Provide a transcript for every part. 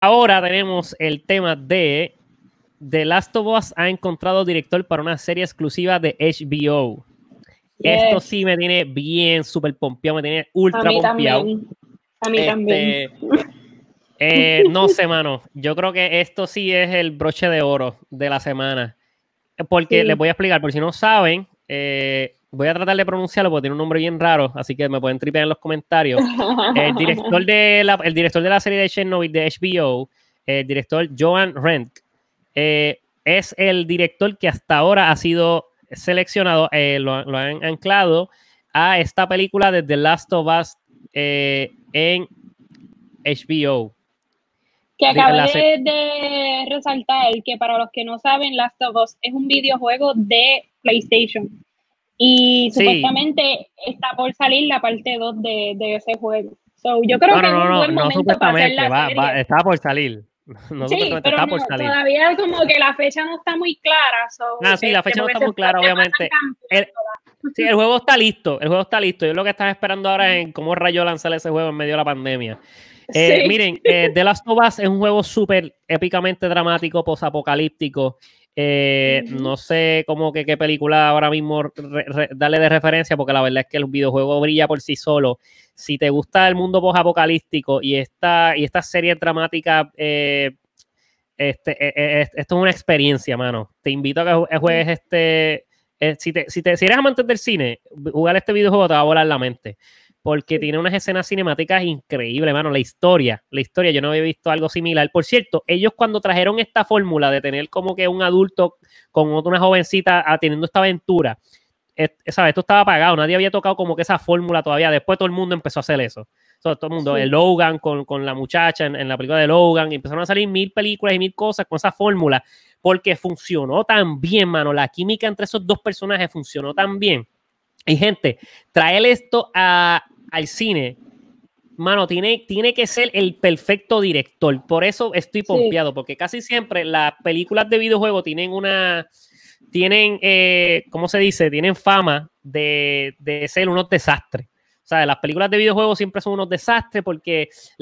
Ahora tenemos el tema de The Last of Us ha encontrado director para una serie exclusiva de HBO. Esto sí me tiene bien súper pompeado, me tiene ultra A mí también. Este, eh, no sé, mano. Yo creo que esto sí es el broche de oro de la semana. Porque les voy a explicar, por si no saben, eh, voy a tratar de pronunciarlo porque tiene un nombre bien raro, así que me pueden tripear en los comentarios. El director de la, el director de la serie de Chernobyl de HBO, el director Joan Rent, eh, es el director que hasta ahora ha sido seleccionado, eh, lo, han anclado a esta película desde Last of Us eh, en HBO. Que acabé de, de, resaltar que para los que no saben, Last of Us es un videojuego de PlayStation. Y supuestamente está por salir la parte 2 de, ese juego. So, yo creo no, que no, no, supuestamente va, Va, está por salir. No sí, todavía como que la fecha no está muy clara. ah, sí, la fecha no está muy clara, obviamente. El, sí, el juego está listo, el juego está listo. Yo lo que están esperando ahora es cómo rayo lanzar ese juego en medio de la pandemia. Eh, miren, eh, The Last of Us es un juego súper épicamente dramático, posapocalíptico. Eh, no sé cómo que qué película ahora mismo darle de referencia, porque la verdad es que el videojuego brilla por sí solo. Si te gusta el mundo post-apocalíptico y esta, y esta serie dramática eh, este, eh, esto es una experiencia, mano. Te invito a que juegues este. si, te, si, si eres amante del cine, jugar este videojuego te va a volar la mente porque tiene unas escenas cinemáticas increíbles, mano. La historia, la historia, yo no había visto algo similar. Por cierto, ellos cuando trajeron esta fórmula de tener como que un adulto con una jovencita teniendo esta aventura, ¿sabes? Esto estaba apagado, nadie había tocado como que esa fórmula todavía. Después todo el mundo empezó a hacer eso. todo el mundo, el Logan con, la muchacha en, la película de Logan, empezaron a salir mil películas y mil cosas con esa fórmula, porque funcionó tan bien, mano. La química entre esos dos personajes funcionó tan bien. Y gente, traer esto a al cine, mano, tiene, tiene que ser el perfecto director. Por eso estoy pompeado, porque casi siempre las películas de videojuego tienen una. Tienen, eh, ¿cómo se dice? Tienen fama de, ser unos desastres. O sea, las películas de videojuegos siempre son unos desastres porque es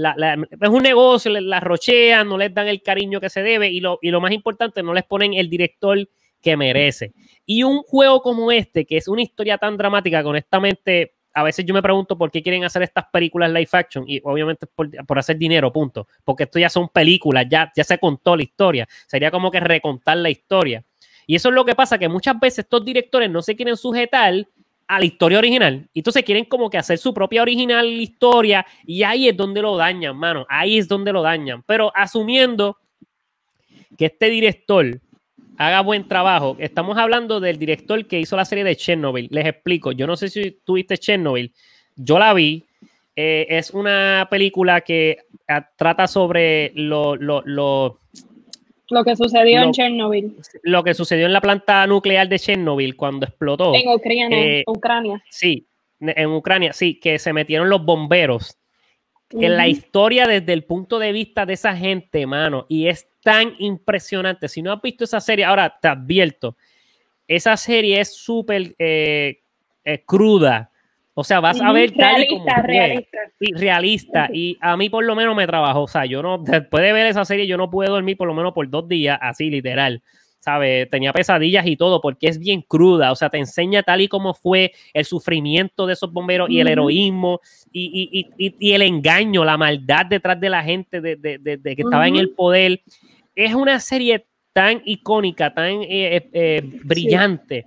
un negocio, las rochean, no les dan el cariño que se debe y lo, y lo más importante, no les ponen el director que merece. Y un juego como este, que es una historia tan dramática que honestamente a veces yo me pregunto por qué quieren hacer estas películas live action y obviamente por, hacer dinero, punto. Porque esto ya son películas, ya, ya se contó la historia. Sería como que recontar la historia. Y eso es lo que pasa, que muchas veces estos directores no se quieren sujetar a la historia original. Y Entonces quieren como que hacer su propia original historia y ahí es donde lo dañan, mano. Ahí es donde lo dañan. Pero asumiendo que este director haga buen trabajo. Estamos hablando del director que hizo la serie de Chernobyl. Les explico, yo no sé si tuviste Chernobyl, yo la vi. Eh, es una película que ah, trata sobre lo, lo, que sucedió en Chernobyl. Lo que sucedió en la planta nuclear de Chernobyl cuando explotó. En Ucrania. Eh, Ucrania. Sí, en Ucrania, sí, que se metieron los bomberos en la historia desde el punto de vista de esa gente, mano. Y es tan impresionante. Si no has visto esa serie, ahora te advierto, esa serie es súper eh, eh, cruda. O sea, vas a ver realista, tal y realista. Y realista. Y a mí por lo menos me trabajó. O sea, yo no, después de ver esa serie, yo no pude dormir por lo menos por dos días, así literal. Tenía pesadillas y todo, porque es bien cruda, o sea, te enseña tal y como fue el sufrimiento de esos bomberos y el heroísmo y, el engaño, la maldad detrás de la gente que estaba en el poder. Es una serie tan icónica, tan eh, eh, eh, brillante,